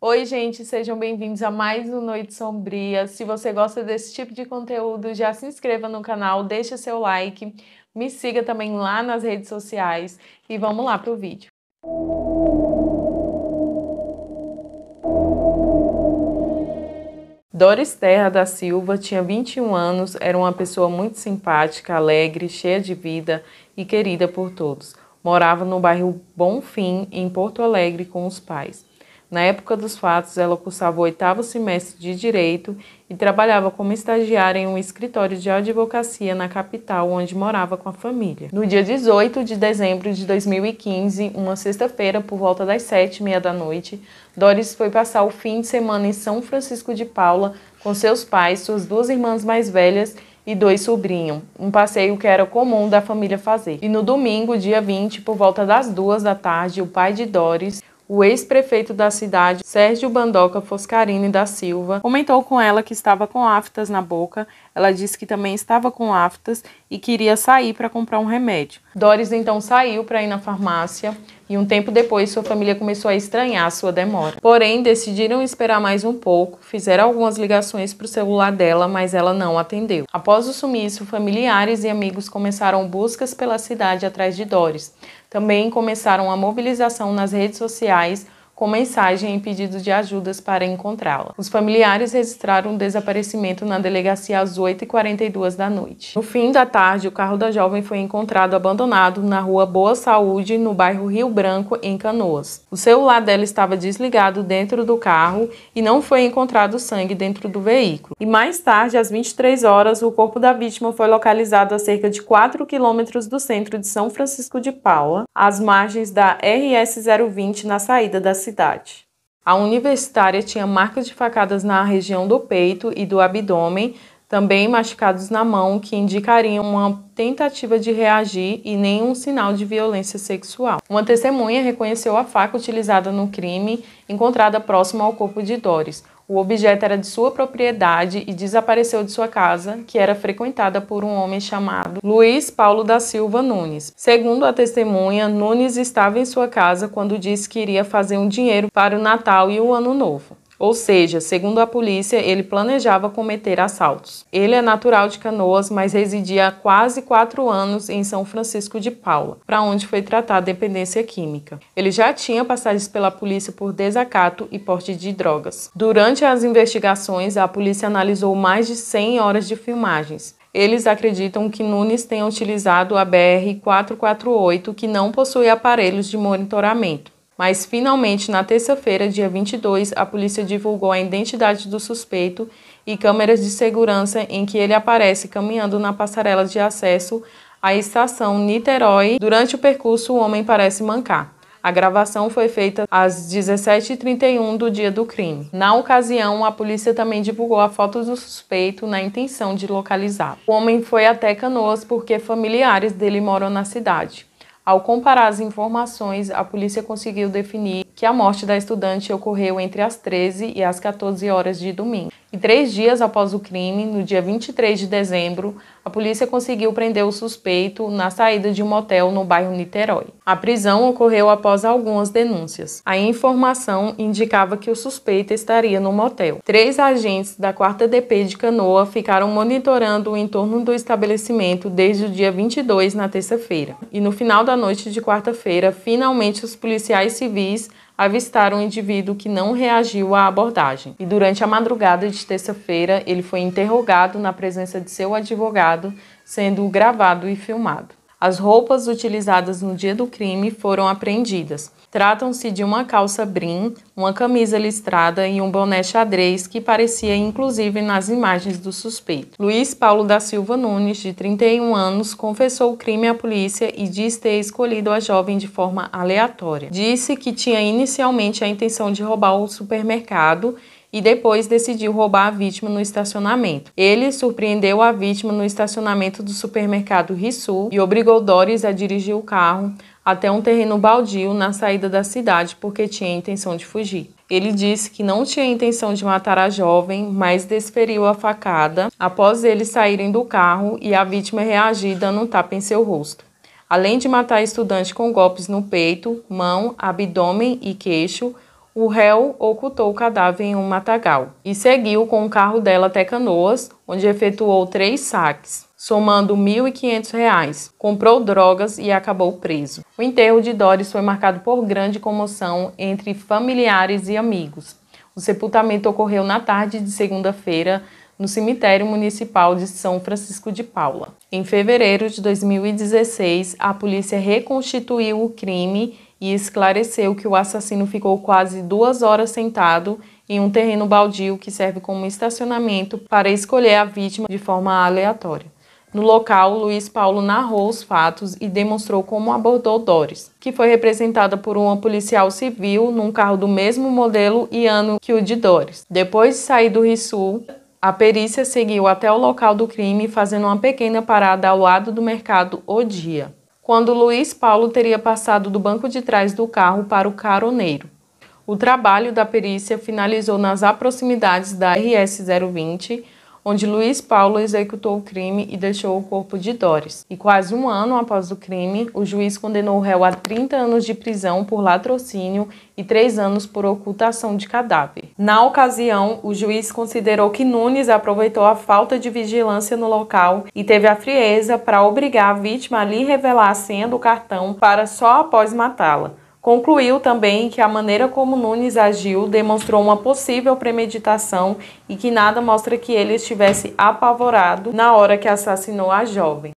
Oi, gente, sejam bem-vindos a mais um Noite Sombria. Se você gosta desse tipo de conteúdo, já se inscreva no canal, deixe seu like, me siga também lá nas redes sociais e vamos lá para o vídeo. Doris Terra da Silva tinha 21 anos, era uma pessoa muito simpática, alegre, cheia de vida e querida por todos. Morava no bairro Bonfim, em Porto Alegre, com os pais. Na época dos fatos, ela cursava o oitavo semestre de Direito e trabalhava como estagiária em um escritório de advocacia na capital, onde morava com a família. No dia 18 de dezembro de 2015, uma sexta-feira, por volta das sete e meia da noite, Doris foi passar o fim de semana em São Francisco de Paula com seus pais, suas duas irmãs mais velhas e dois sobrinhos, um passeio que era comum da família fazer. E no domingo, dia 20, por volta das duas da tarde, o pai de Doris o ex-prefeito da cidade, Sérgio Bandoca Foscarini da Silva, comentou com ela que estava com aftas na boca. Ela disse que também estava com aftas e queria sair para comprar um remédio. Doris então saiu para ir na farmácia e um tempo depois sua família começou a estranhar a sua demora. Porém, decidiram esperar mais um pouco, fizeram algumas ligações para o celular dela, mas ela não atendeu. Após o sumiço, familiares e amigos começaram buscas pela cidade atrás de Doris também começaram a mobilização nas redes sociais com mensagem e pedido de ajudas para encontrá-la. Os familiares registraram o desaparecimento na delegacia às 8h42 da noite. No fim da tarde, o carro da jovem foi encontrado abandonado na rua Boa Saúde, no bairro Rio Branco, em Canoas. O celular dela estava desligado dentro do carro e não foi encontrado sangue dentro do veículo. E mais tarde, às 23 horas, o corpo da vítima foi localizado a cerca de 4 quilômetros do centro de São Francisco de Paula, às margens da RS 020, na saída da cidade cidade. A universitária tinha marcas de facadas na região do peito e do abdômen, também machucados na mão, que indicariam uma tentativa de reagir e nenhum sinal de violência sexual. Uma testemunha reconheceu a faca utilizada no crime, encontrada próxima ao corpo de Doris. O objeto era de sua propriedade e desapareceu de sua casa, que era frequentada por um homem chamado Luiz Paulo da Silva Nunes. Segundo a testemunha, Nunes estava em sua casa quando disse que iria fazer um dinheiro para o Natal e o Ano Novo. Ou seja, segundo a polícia, ele planejava cometer assaltos. Ele é natural de Canoas, mas residia há quase quatro anos em São Francisco de Paula, para onde foi tratada dependência química. Ele já tinha passagens pela polícia por desacato e porte de drogas. Durante as investigações, a polícia analisou mais de 100 horas de filmagens. Eles acreditam que Nunes tenha utilizado a BR-448, que não possui aparelhos de monitoramento. Mas finalmente, na terça-feira, dia 22, a polícia divulgou a identidade do suspeito e câmeras de segurança em que ele aparece caminhando na passarela de acesso à estação Niterói. Durante o percurso, o homem parece mancar. A gravação foi feita às 17h31 do dia do crime. Na ocasião, a polícia também divulgou a foto do suspeito na intenção de localizá-lo. O homem foi até Canoas porque familiares dele moram na cidade. Ao comparar as informações, a polícia conseguiu definir que a morte da estudante ocorreu entre as 13 e as 14 horas de domingo. E três dias após o crime, no dia 23 de dezembro, a polícia conseguiu prender o suspeito na saída de um motel no bairro Niterói. A prisão ocorreu após algumas denúncias. A informação indicava que o suspeito estaria no motel. Três agentes da 4 DP de Canoa ficaram monitorando o entorno do estabelecimento desde o dia 22 na terça-feira. E no final da noite de quarta-feira, finalmente os policiais civis avistaram um indivíduo que não reagiu à abordagem. E durante a madrugada de terça-feira, ele foi interrogado na presença de seu advogado acusado, sendo gravado e filmado. As roupas utilizadas no dia do crime foram apreendidas. Tratam-se de uma calça brim, uma camisa listrada e um boné xadrez que parecia inclusive nas imagens do suspeito. Luiz Paulo da Silva Nunes, de 31 anos, confessou o crime à polícia e diz ter escolhido a jovem de forma aleatória. Disse que tinha inicialmente a intenção de roubar o supermercado e depois decidiu roubar a vítima no estacionamento. Ele surpreendeu a vítima no estacionamento do supermercado Rissul e obrigou Doris a dirigir o carro até um terreno baldio na saída da cidade porque tinha intenção de fugir. Ele disse que não tinha intenção de matar a jovem, mas desferiu a facada após eles saírem do carro e a vítima reagir dando um tapa em seu rosto. Além de matar estudante com golpes no peito, mão, abdômen e queixo, o réu ocultou o cadáver em um matagal e seguiu com o carro dela até Canoas, onde efetuou três saques, somando R$ 1.500, comprou drogas e acabou preso. O enterro de Doris foi marcado por grande comoção entre familiares e amigos. O sepultamento ocorreu na tarde de segunda-feira no cemitério municipal de São Francisco de Paula. Em fevereiro de 2016, a polícia reconstituiu o crime e esclareceu que o assassino ficou quase duas horas sentado em um terreno baldio que serve como estacionamento para escolher a vítima de forma aleatória. No local, Luiz Paulo narrou os fatos e demonstrou como abordou Doris, que foi representada por uma policial civil num carro do mesmo modelo e ano que o de Doris. Depois de sair do Rissul, a perícia seguiu até o local do crime, fazendo uma pequena parada ao lado do mercado O Dia quando Luiz Paulo teria passado do banco de trás do carro para o caroneiro. O trabalho da perícia finalizou nas proximidades da RS 020 onde Luiz Paulo executou o crime e deixou o corpo de Doris. E quase um ano após o crime, o juiz condenou o réu a 30 anos de prisão por latrocínio e 3 anos por ocultação de cadáver. Na ocasião, o juiz considerou que Nunes aproveitou a falta de vigilância no local e teve a frieza para obrigar a vítima a lhe revelar a senha do cartão para só após matá-la. Concluiu também que a maneira como Nunes agiu demonstrou uma possível premeditação e que nada mostra que ele estivesse apavorado na hora que assassinou a jovem.